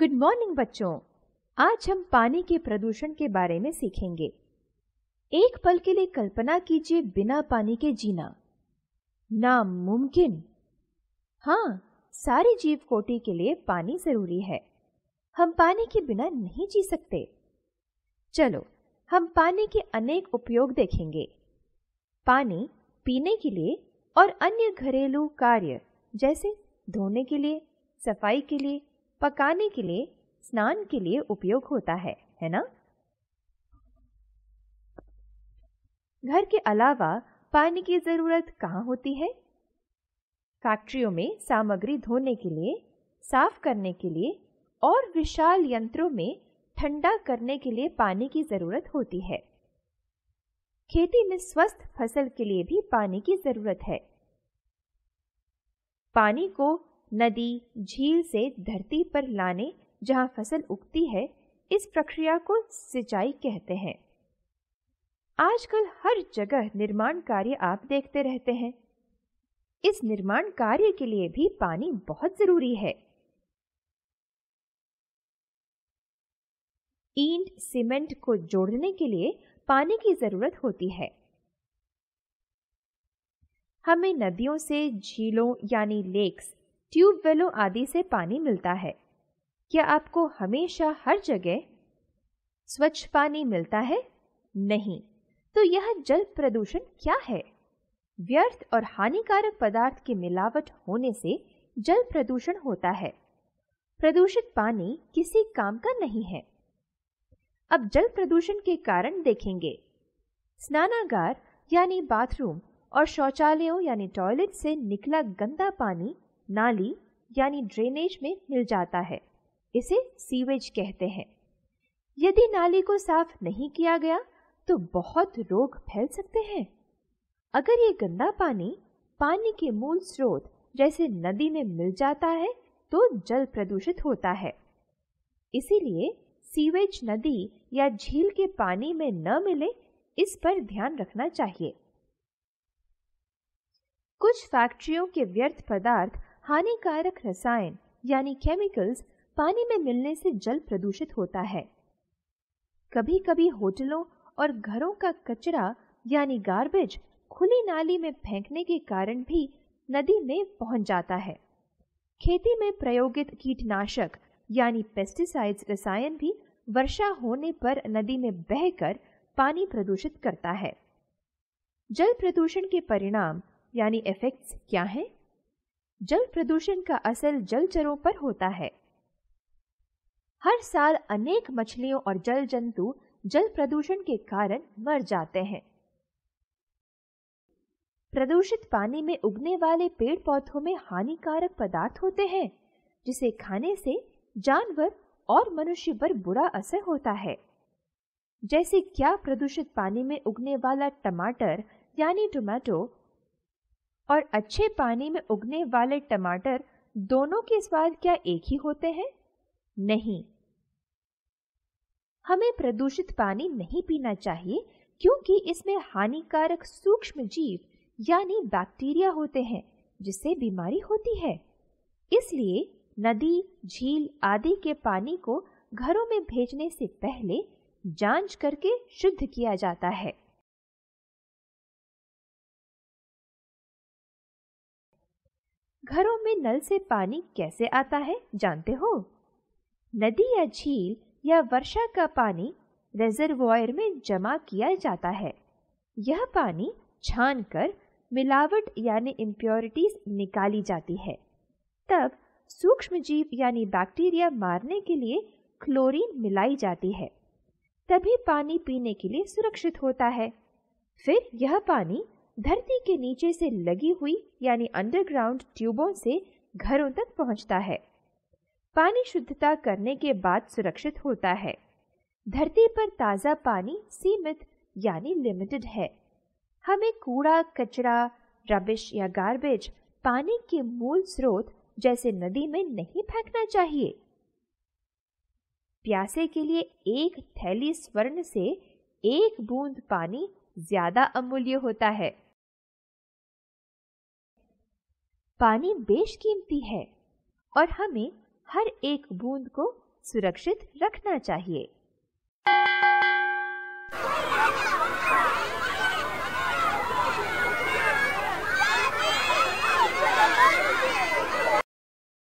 Good morning बच्चों आज हम पानी के प्रदूषण के बारे में सीखेंगे एक पल के लिए कल्पना कीजिए बिना पानी के जीना नामुमकिन हाँ सारी जीव कोटि के लिए पानी जरूरी है हम पानी के बिना नहीं जी सकते चलो हम पानी के अनेक उपयोग देखेंगे पानी पीने के लिए और अन्य घरेलू कार्य जैसे धोने के लिए सफाई के लिए पकाने के लिए स्नान के लिए उपयोग होता है है ना घर के अलावा पानी की जरूरत कहाँ होती है फैक्ट्रियों में सामग्री धोने के लिए साफ करने के लिए और विशाल यंत्रों में ठंडा करने के लिए पानी की जरूरत होती है खेती में स्वस्थ फसल के लिए भी पानी की जरूरत है पानी को नदी झील से धरती पर लाने जहां फसल उगती है इस प्रक्रिया को सिंचाई कहते हैं आजकल हर जगह निर्माण कार्य आप देखते रहते हैं इस निर्माण कार्य के लिए भी पानी बहुत जरूरी है ईंट सीमेंट को जोड़ने के लिए पानी की जरूरत होती है हमें नदियों से झीलों यानी लेक्स वेलों आदि से पानी मिलता है क्या आपको हमेशा हर जगह स्वच्छ पानी मिलता है नहीं तो यह जल प्रदूषण क्या है व्यर्थ और हानिकारक पदार्थ की मिलावट होने से जल प्रदूषण होता है प्रदूषित पानी किसी काम का नहीं है अब जल प्रदूषण के कारण देखेंगे स्नानागार यानी बाथरूम और शौचालयों यानी टॉयलेट से निकला गंदा पानी नाली यानी ड्रेनेज में मिल जाता है इसे सीवेज कहते हैं यदि नाली को साफ नहीं किया गया तो बहुत रोग फैल सकते हैं अगर ये गंदा पानी पानी के मूल स्रोत जैसे नदी में मिल जाता है तो जल प्रदूषित होता है इसीलिए सीवेज नदी या झील के पानी में न मिले इस पर ध्यान रखना चाहिए कुछ फैक्ट्रियों के व्यर्थ पदार्थ हानिकारक रसायन यानी केमिकल्स पानी में मिलने से जल प्रदूषित होता है कभी कभी होटलों और घरों का कचरा यानी गार्बेज खुली नाली में फेंकने के कारण भी नदी में पहुंच जाता है खेती में प्रयोगित कीटनाशक यानी पेस्टिसाइड्स रसायन भी वर्षा होने पर नदी में बहकर पानी प्रदूषित करता है जल प्रदूषण के परिणाम यानी इफेक्ट्स क्या हैं? जल प्रदूषण का असर जलचरों पर होता है हर साल अनेक मछलियों और जल जंतु जल प्रदूषण के कारण मर जाते हैं प्रदूषित पानी में उगने वाले पेड़ पौधों में हानिकारक पदार्थ होते हैं जिसे खाने से जानवर और मनुष्य पर बुरा असर होता है जैसे क्या प्रदूषित पानी में उगने वाला टमाटर यानी टोमेटो और अच्छे पानी में उगने वाले टमाटर दोनों के स्वाद क्या एक ही होते हैं नहीं हमें प्रदूषित पानी नहीं पीना चाहिए क्योंकि इसमें हानिकारक सूक्ष्म जीव यानी बैक्टीरिया होते हैं जिससे बीमारी होती है इसलिए नदी झील आदि के पानी को घरों में भेजने से पहले जांच करके शुद्ध किया जाता है घरों में नल से पानी कैसे आता है जानते हो नदी या झील या वर्षा का पानी रेजर्वॉयर में जमा किया जाता है यह पानी छानकर मिलावट यानी इम्प्योरिटीज निकाली जाती है तब सूक्ष्म जीव यानी बैक्टीरिया मारने के लिए क्लोरीन मिलाई जाती है तभी पानी पीने के लिए सुरक्षित होता है फिर यह पानी धरती के नीचे से लगी हुई यानी अंडरग्राउंड ट्यूबों से घरों तक पहुंचता है पानी शुद्धता करने के बाद सुरक्षित होता है धरती पर ताज़ा पानी सीमित यानी लिमिटेड है हमें कूड़ा कचरा रबिश या गार्बेज पानी के मूल स्रोत जैसे नदी में नहीं फेंकना चाहिए प्यासे के लिए एक थैली स्वर्ण से एक बूंद पानी ज्यादा अमूल्य होता है पानी बेशकीमती है और हमें हर एक बूंद को सुरक्षित रखना चाहिए